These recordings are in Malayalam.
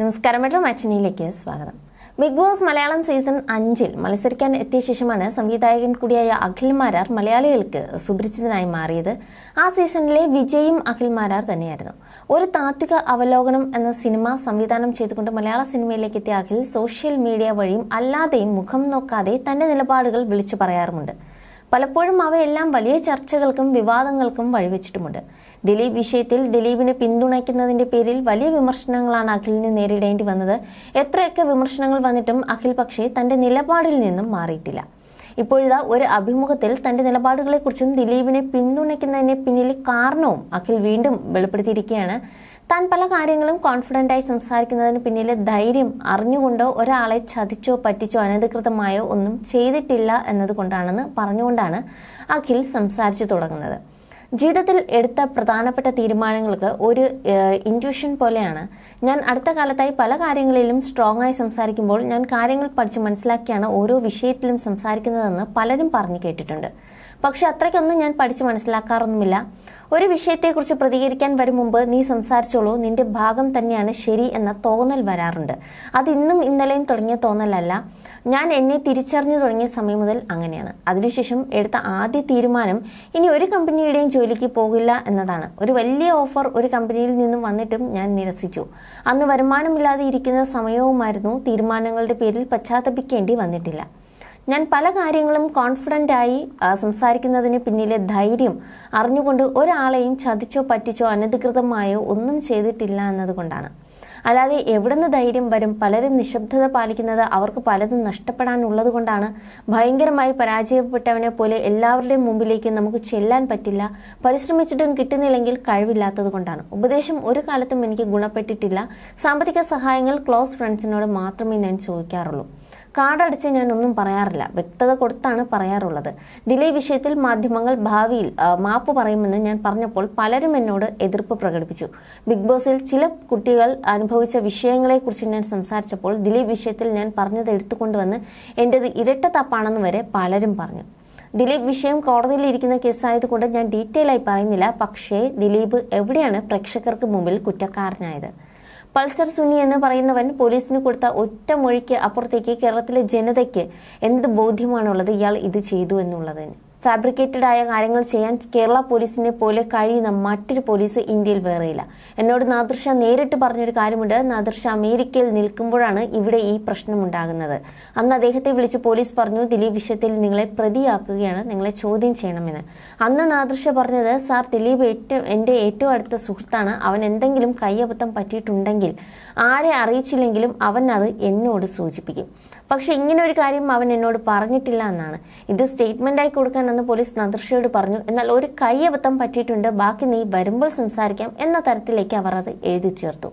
നമസ്കാരം മെട്രോ മാച്ചിനിയിലേക്ക് സ്വാഗതം ബിഗ് ബോസ് മലയാളം സീസൺ അഞ്ചിൽ മത്സരിക്കാൻ എത്തിയ ശേഷമാണ് സംവിധായകൻ കൂടിയായ അഖിൽ മാരാർ മലയാളികൾക്ക് സുപരിചിതനായി മാറിയത് ആ സീസണിലെ വിജയും അഖിൽ മാരാർ തന്നെയായിരുന്നു ഒരു താത്വിക അവലോകനം എന്ന സിനിമ സംവിധാനം ചെയ്തുകൊണ്ട് മലയാള സിനിമയിലേക്ക് എത്തിയ അഖിൽ സോഷ്യൽ മീഡിയ വഴിയും അല്ലാതെയും മുഖം നോക്കാതെ തന്റെ നിലപാടുകൾ വിളിച്ചു പറയാറുമുണ്ട് പലപ്പോഴും അവയെല്ലാം വലിയ ചർച്ചകൾക്കും വിവാദങ്ങൾക്കും വഴിവെച്ചിട്ടുമുണ്ട് ദിലീപ് വിഷയത്തിൽ ദിലീപിനെ പിന്തുണയ്ക്കുന്നതിന്റെ പേരിൽ വലിയ വിമർശനങ്ങളാണ് അഖിലിന് നേരിടേണ്ടി വന്നത് എത്രയൊക്കെ വിമർശനങ്ങൾ വന്നിട്ടും അഖിൽ പക്ഷേ തന്റെ നിലപാടിൽ നിന്നും മാറിയിട്ടില്ല ഇപ്പോഴിതാ ഒരു അഭിമുഖത്തിൽ തന്റെ നിലപാടുകളെക്കുറിച്ചും ദിലീപിനെ പിന്തുണയ്ക്കുന്നതിന് പിന്നിലെ കാരണവും അഖിൽ വീണ്ടും വെളിപ്പെടുത്തിയിരിക്കുകയാണ് താൻ പല കാര്യങ്ങളും കോൺഫിഡൻ്റായി സംസാരിക്കുന്നതിന് പിന്നിലെ ധൈര്യം അറിഞ്ഞുകൊണ്ടോ ഒരാളെ ചതിച്ചോ പറ്റിച്ചോ അനധികൃതമായോ ഒന്നും ചെയ്തിട്ടില്ല എന്നതുകൊണ്ടാണെന്ന് പറഞ്ഞുകൊണ്ടാണ് അഖിൽ സംസാരിച്ചു തുടങ്ങുന്നത് ജീവിതത്തിൽ എടുത്ത പ്രധാനപ്പെട്ട തീരുമാനങ്ങൾക്ക് ഒരു ഇൻഡ്യൂഷൻ പോലെയാണ് ഞാൻ അടുത്ത കാലത്തായി പല കാര്യങ്ങളിലും സ്ട്രോങ് ആയി സംസാരിക്കുമ്പോൾ ഞാൻ കാര്യങ്ങൾ പഠിച്ച് മനസ്സിലാക്കിയാണ് ഓരോ വിഷയത്തിലും സംസാരിക്കുന്നതെന്ന് പലരും പറഞ്ഞു കേട്ടിട്ടുണ്ട് പക്ഷെ അത്രയ്ക്കൊന്നും ഞാൻ പഠിച്ച് മനസ്സിലാക്കാറൊന്നുമില്ല ഒരു വിഷയത്തെക്കുറിച്ച് പ്രതികരിക്കാൻ വരും മുമ്പ് നീ സംസാരിച്ചോളൂ നിന്റെ ഭാഗം തന്നെയാണ് ശരി എന്ന തോന്നൽ വരാറുണ്ട് അത് ഇന്നും ഇന്നലെയും തുടങ്ങിയ തോന്നലല്ല ഞാൻ എന്നെ തിരിച്ചറിഞ്ഞു തുടങ്ങിയ സമയം മുതൽ അങ്ങനെയാണ് അതിനുശേഷം എടുത്ത ആദ്യ തീരുമാനം ഇനി ഒരു കമ്പനിയുടെയും ജോലിക്ക് പോകില്ല എന്നതാണ് ഒരു വലിയ ഓഫർ ഒരു കമ്പനിയിൽ നിന്നും വന്നിട്ടും ഞാൻ നിരസിച്ചു അന്ന് വരുമാനമില്ലാതെ ഇരിക്കുന്ന സമയവുമായിരുന്നു തീരുമാനങ്ങളുടെ പേരിൽ പശ്ചാത്തപിക്കേണ്ടി വന്നിട്ടില്ല ഞാൻ പല കാര്യങ്ങളും കോൺഫിഡൻ്റായി സംസാരിക്കുന്നതിന് പിന്നിലെ ധൈര്യം അറിഞ്ഞുകൊണ്ട് ഒരാളെയും ചതിച്ചോ പറ്റിച്ചോ അനധികൃതമായോ ഒന്നും ചെയ്തിട്ടില്ല എന്നതുകൊണ്ടാണ് അല്ലാതെ എവിടുന്ന് ധൈര്യം വരും പലരും നിശബ്ദത പാലിക്കുന്നത് അവർക്ക് പലതും നഷ്ടപ്പെടാനുള്ളത് കൊണ്ടാണ് ഭയങ്കരമായി പരാജയപ്പെട്ടവനെ പോലെ എല്ലാവരുടെയും മുമ്പിലേക്ക് നമുക്ക് ചെല്ലാൻ പറ്റില്ല പരിശ്രമിച്ചിട്ടും കിട്ടുന്നില്ലെങ്കിൽ കഴിവില്ലാത്തത് കൊണ്ടാണ് ഉപദേശം ഒരു കാലത്തും എനിക്ക് ഗുണപ്പെട്ടിട്ടില്ല സാമ്പത്തിക സഹായങ്ങൾ ക്ലോസ് ഫ്രണ്ട്സിനോട് മാത്രമേ ഞാൻ ചോദിക്കാറുള്ളൂ കാടടച്ച് ഞാൻ ഒന്നും പറയാറില്ല വ്യക്തത കൊടുത്താണ് പറയാറുള്ളത് ദിലീപ് വിഷയത്തിൽ മാധ്യമങ്ങൾ ഭാവിയിൽ മാപ്പ് പറയുമെന്ന് ഞാൻ പറഞ്ഞപ്പോൾ പലരും എന്നോട് എതിർപ്പ് പ്രകടിപ്പിച്ചു ബിഗ് ബോസിൽ ചില കുട്ടികൾ അനുഭവിച്ച വിഷയങ്ങളെക്കുറിച്ച് ഞാൻ സംസാരിച്ചപ്പോൾ ദിലീപ് വിഷയത്തിൽ ഞാൻ പറഞ്ഞത് എടുത്തുകൊണ്ടുവന്ന് എൻ്റെത് ഇരട്ടത്തപ്പാണെന്ന് വരെ പലരും പറഞ്ഞു ദിലീപ് വിഷയം കോടതിയിൽ ഇരിക്കുന്ന കേസായതുകൊണ്ട് ഞാൻ ഡീറ്റെയിൽ ആയി പറയുന്നില്ല പക്ഷേ ദിലീപ് എവിടെയാണ് പ്രേക്ഷകർക്ക് മുമ്പിൽ കുറ്റക്കാരനായത് പൾസർ സുനി എന്ന് പറയുന്നവൻ പോലീസിന് കൊടുത്ത ഒറ്റ മൊഴിക്ക് അപ്പുറത്തേക്ക് കേരളത്തിലെ ജനതയ്ക്ക് എന്ത് ബോധ്യമാണുള്ളത് ഇയാൾ ഇത് ചെയ്തു എന്നുള്ളതിന് ഫാബ്രിക്കേറ്റഡ് ആയ കാര്യങ്ങൾ ചെയ്യാൻ കേരള പോലീസിനെ പോലെ കഴിയുന്ന മറ്റൊരു പോലീസ് ഇന്ത്യയിൽ വേറെയില്ല എന്നോട് നാദൃഷ നേരിട്ട് പറഞ്ഞൊരു കാര്യമുണ്ട് നാദൃഷ അമേരിക്കയിൽ നിൽക്കുമ്പോഴാണ് ഇവിടെ ഈ പ്രശ്നം ഉണ്ടാകുന്നത് അന്ന് അദ്ദേഹത്തെ വിളിച്ച് പോലീസ് പറഞ്ഞു ദിലീപ് വിഷയത്തിൽ നിങ്ങളെ പ്രതിയാക്കുകയാണ് നിങ്ങളെ ചോദ്യം ചെയ്യണമെന്ന് അന്ന് നാദൃഷ പറഞ്ഞത് സാർ ദിലീപ് ഏറ്റവും എൻ്റെ ഏറ്റവും അടുത്ത സുഹൃത്താണ് അവൻ എന്തെങ്കിലും കയ്യബദ്ധം പറ്റിയിട്ടുണ്ടെങ്കിൽ ആരെ അറിയിച്ചില്ലെങ്കിലും അവൻ അത് എന്നോട് സൂചിപ്പിക്കും പക്ഷേ ഇങ്ങനെ ഒരു കാര്യം അവൻ എന്നോട് പറഞ്ഞിട്ടില്ല എന്നാണ് ഇത് ആയി കൊടുക്കാൻ അന്ന് പോലീസ് നദർഷയോട് പറഞ്ഞു എന്നാൽ ഒരു കൈയബദ്ധം പറ്റിയിട്ടുണ്ട് ബാക്കി നീ വരുമ്പോൾ സംസാരിക്കാം എന്ന തരത്തിലേക്ക് അവർ അത് എഴുതി ചേർത്തു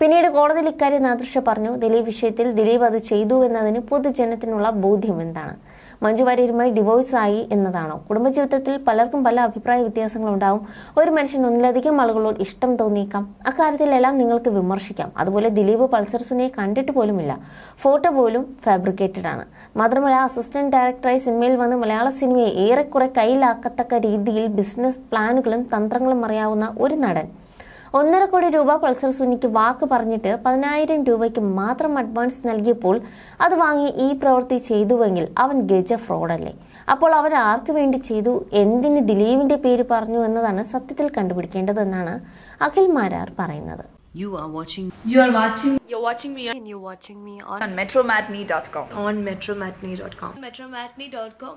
പിന്നീട് കോടതിയിൽ ഇക്കാര്യം നാദൃശ്യ പറഞ്ഞു ദിലീപ് വിഷയത്തിൽ ദിലീപ് അത് ചെയ്തു എന്നതിന് പൊതുജനത്തിനുള്ള ബോധ്യം എന്താണ് മഞ്ജു വാര്യരുമായി ഡിവോഴ്സ് ആയി എന്നതാണോ കുടുംബജീവിതത്തിൽ പലർക്കും പല അഭിപ്രായ വ്യത്യാസങ്ങളുണ്ടാവും ഒരു മനുഷ്യൻ ഒന്നിലധികം ആളുകളോട് ഇഷ്ടം തോന്നിയേക്കാം അക്കാര്യത്തിലെല്ലാം നിങ്ങൾക്ക് വിമർശിക്കാം അതുപോലെ ദിലീപ് പൾസർ സുനിയെ കണ്ടിട്ട് പോലുമില്ല ഫോട്ടോ പോലും ഫാബ്രിക്കേറ്റഡ് ആണ് മാത്രമല്ല അസിസ്റ്റന്റ് ഡയറക്ടറായി സിനിമയിൽ വന്ന് മലയാള സിനിമയെ ഏറെക്കുറെ കയ്യിലാക്കത്തക്ക രീതിയിൽ ബിസിനസ് പ്ലാനുകളും തന്ത്രങ്ങളും അറിയാവുന്ന ഒരു നടൻ ഒന്നര കോടി രൂപ പൾസർ സുനിക്ക് വാക്ക് പറഞ്ഞിട്ട് പതിനായിരം രൂപയ്ക്ക് മാത്രം അഡ്വാൻസ് നൽകിയപ്പോൾ അത് വാങ്ങി ഈ പ്രവൃത്തി ചെയ്തുവെങ്കിൽ അവൻ ഗജ ഫ്രോഡല്ലേ അപ്പോൾ അവൻ ആർക്കു വേണ്ടി ചെയ്തു എന്തിന് ദിലീപിന്റെ പേര് പറഞ്ഞു എന്നതാണ് സത്യത്തിൽ കണ്ടുപിടിക്കേണ്ടതെന്നാണ് അഖിൽ മാരാർ പറയുന്നത് You are watching. You are watching. You're watching me. And you're watching me on, on metromatney.com. On metromatney.com. Metromatney.com.